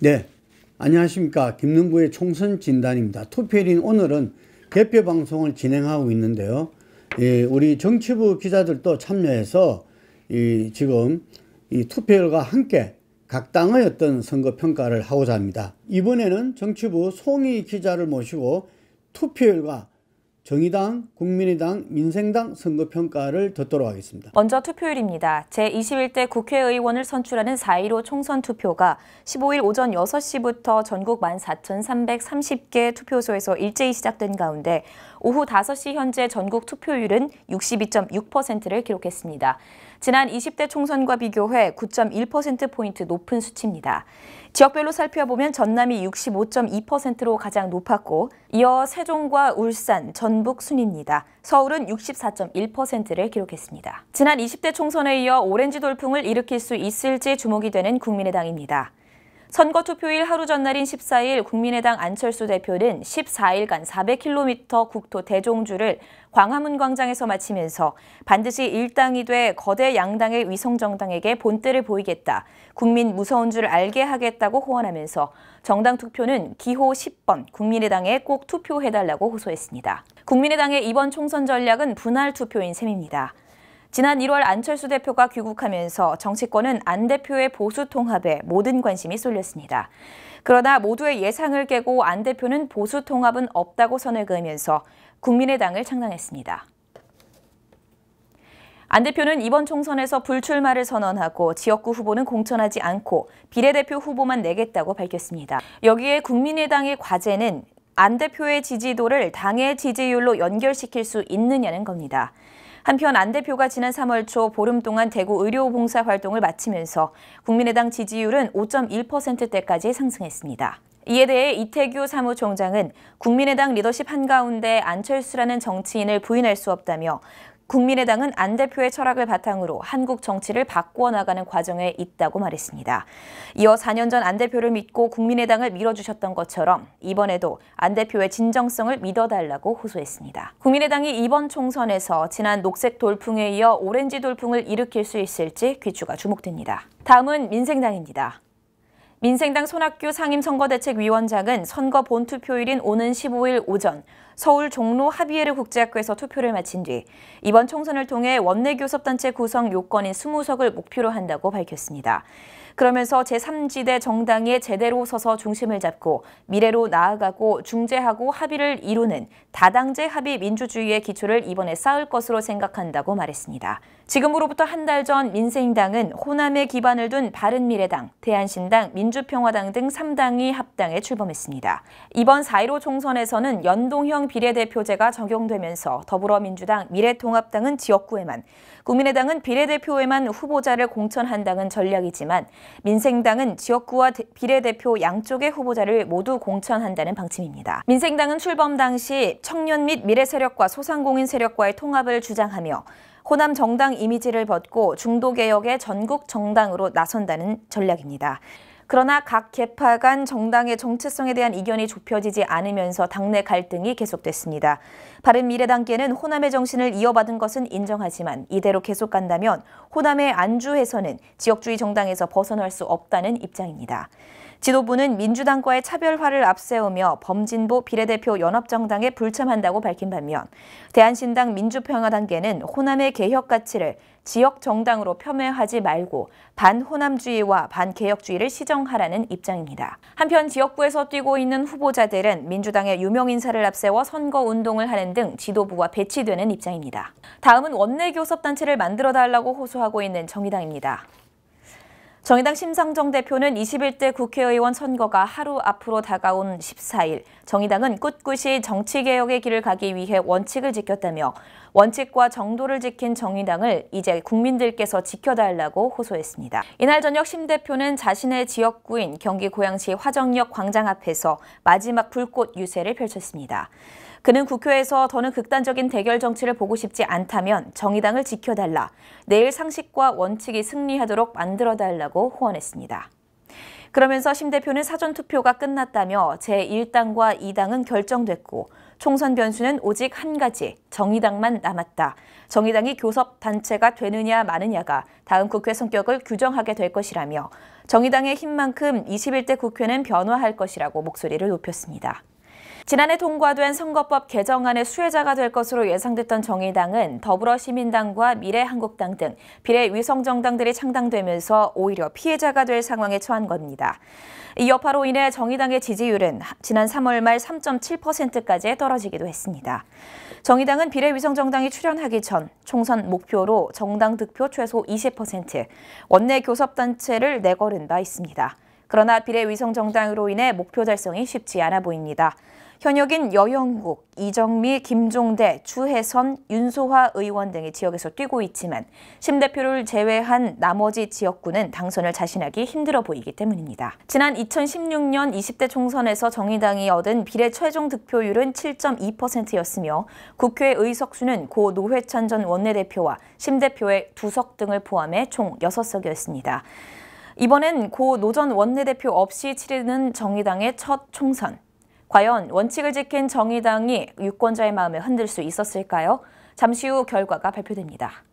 네. 안녕하십니까. 김능구의 총선 진단입니다. 투표일인 오늘은 개표 방송을 진행하고 있는데요. 예, 우리 정치부 기자들도 참여해서 이 지금 이 투표율과 함께 각 당의 어떤 선거 평가를 하고자 합니다. 이번에는 정치부 송희 기자를 모시고 투표율과 정의당, 국민의당, 민생당 선거평가를 듣도록 하겠습니다. 먼저 투표율입니다. 제21대 국회의원을 선출하는 4.15 총선 투표가 15일 오전 6시부터 전국 14,330개 투표소에서 일제히 시작된 가운데 오후 5시 현재 전국 투표율은 62.6%를 기록했습니다. 지난 20대 총선과 비교해 9.1%포인트 높은 수치입니다. 지역별로 살펴보면 전남이 65.2%로 가장 높았고 이어 세종과 울산, 전 전북 순입니다. 서울은 64.1%를 기록했습니다. 지난 20대 총선에 이어 오렌지 돌풍을 일으킬 수 있을지 주목이 되는 국민의당입니다. 선거 투표일 하루 전날인 14일 국민의당 안철수 대표는 14일간 400km 국토 대종주를 광화문 광장에서 마치면서 반드시 일당이 돼 거대 양당의 위성정당에게 본때를 보이겠다, 국민 무서운 줄 알게 하겠다고 호언하면서 정당 투표는 기호 10번 국민의당에 꼭 투표해달라고 호소했습니다. 국민의당의 이번 총선 전략은 분할 투표인 셈입니다. 지난 1월 안철수 대표가 귀국하면서 정치권은 안 대표의 보수 통합에 모든 관심이 쏠렸습니다. 그러나 모두의 예상을 깨고 안 대표는 보수 통합은 없다고 선을 그으면서 국민의당을 창당했습니다. 안 대표는 이번 총선에서 불출마를 선언하고 지역구 후보는 공천하지 않고 비례대표 후보만 내겠다고 밝혔습니다. 여기에 국민의당의 과제는 안 대표의 지지도를 당의 지지율로 연결시킬 수 있느냐는 겁니다. 한편 안 대표가 지난 3월 초 보름 동안 대구 의료봉사 활동을 마치면서 국민의당 지지율은 5.1%대까지 상승했습니다. 이에 대해 이태규 사무총장은 국민의당 리더십 한가운데 안철수라는 정치인을 부인할 수 없다며 국민의당은 안 대표의 철학을 바탕으로 한국 정치를 바꾸어 나가는 과정에 있다고 말했습니다. 이어 4년 전 안 대표를 믿고 국민의당을 밀어주셨던 것처럼 이번에도 안 대표의 진정성을 믿어달라고 호소했습니다. 국민의당이 이번 총선에서 지난 녹색 돌풍에 이어 오렌지 돌풍을 일으킬 수 있을지 귀추가 주목됩니다. 다음은 민생당입니다. 민생당 손학규 상임선거대책위원장은 선거 본투표일인 오는 15일 오전 서울 종로 하비에르 국제학교에서 투표를 마친 뒤 이번 총선을 통해 원내 교섭단체 구성 요건인 20석을 목표로 한다고 밝혔습니다. 그러면서 제3지대 정당에 제대로 서서 중심을 잡고 미래로 나아가고 중재하고 합의를 이루는 다당제 합의 민주주의의 기초를 이번에 쌓을 것으로 생각한다고 말했습니다. 지금으로부터 한 달 전 민생당은 호남에 기반을 둔 바른미래당, 대한신당, 민주평화당 등 3당이 합당에 출범했습니다. 이번 4.15 총선에서는 연동형 비례대표제가 적용되면서 더불어민주당, 미래통합당은 지역구에만, 국민의당은 비례대표에만 후보자를 공천한다는 전략이지만 민생당은 지역구와 비례대표 양쪽의 후보자를 모두 공천한다는 방침입니다. 민생당은 출범 당시 청년 및 미래세력과 소상공인 세력과의 통합을 주장하며 호남 정당 이미지를 벗고 중도개혁의 전국 정당으로 나선다는 전략입니다. 그러나 각 개파 간 정당의 정체성에 대한 이견이 좁혀지지 않으면서 당내 갈등이 계속됐습니다. 바른미래당계는 호남의 정신을 이어받은 것은 인정하지만 이대로 계속 간다면 호남의 안주해서는 지역주의 정당에서 벗어날 수 없다는 입장입니다. 지도부는 민주당과의 차별화를 앞세우며 범진보 비례대표 연합정당에 불참한다고 밝힌 반면 대한신당 민주평화단계는 호남의 개혁 가치를 지역 정당으로 폄훼하지 말고 반호남주의와 반개혁주의를 시정하라는 입장입니다. 한편 지역구에서 뛰고 있는 후보자들은 민주당의 유명 인사를 앞세워 선거 운동을 하는 등 지도부와 배치되는 입장입니다. 다음은 원내 교섭단체를 만들어 달라고 호소하고 있는 정의당입니다. 정의당 심상정 대표는 21대 국회의원 선거가 하루 앞으로 다가온 14일, 정의당은 꿋꿋이 정치개혁의 길을 가기 위해 원칙을 지켰다며 원칙과 정도를 지킨 정의당을 이제 국민들께서 지켜달라고 호소했습니다. 이날 저녁 심 대표는 자신의 지역구인 경기 고양시 화정역 광장 앞에서 마지막 불꽃 유세를 펼쳤습니다. 그는 국회에서 더는 극단적인 대결 정치를 보고 싶지 않다면 정의당을 지켜달라, 내일 상식과 원칙이 승리하도록 만들어달라고 호언했습니다. 그러면서 심 대표는 사전투표가 끝났다며 제1당과 2당은 결정됐고 총선 변수는 오직 한 가지, 정의당만 남았다. 정의당이 교섭단체가 되느냐 마느냐가 다음 국회 성격을 규정하게 될 것이라며 정의당의 힘만큼 21대 국회는 변화할 것이라고 목소리를 높였습니다. 지난해 통과된 선거법 개정안의 수혜자가 될 것으로 예상됐던 정의당은 더불어시민당과 미래한국당 등 비례 위성정당들이 창당되면서 오히려 피해자가 될 상황에 처한 겁니다. 이 여파로 인해 정의당의 지지율은 지난 3월 말 3.7%까지 떨어지기도 했습니다. 정의당은 비례위성정당이 출연하기 전 총선 목표로 정당 득표 최소 20%, 원내 교섭단체를 내걸은 바 있습니다. 그러나 비례위성정당으로 인해 목표 달성이 쉽지 않아 보입니다. 현역인 여영국, 이정미, 김종대, 주혜선, 윤소화 의원 등이 지역에서 뛰고 있지만 심 대표를 제외한 나머지 지역구는 당선을 자신하기 힘들어 보이기 때문입니다. 지난 2016년 20대 총선에서 정의당이 얻은 비례 최종 득표율은 7.2%였으며 국회 의석수는 고 노회찬 전 원내대표와 심 대표의 두 석 등을 포함해 총 6석이었습니다. 이번엔 고 노 전 원내대표 없이 치르는 정의당의 첫 총선. 과연 원칙을 지킨 정의당이 유권자의 마음을 흔들 수 있었을까요? 잠시 후 결과가 발표됩니다.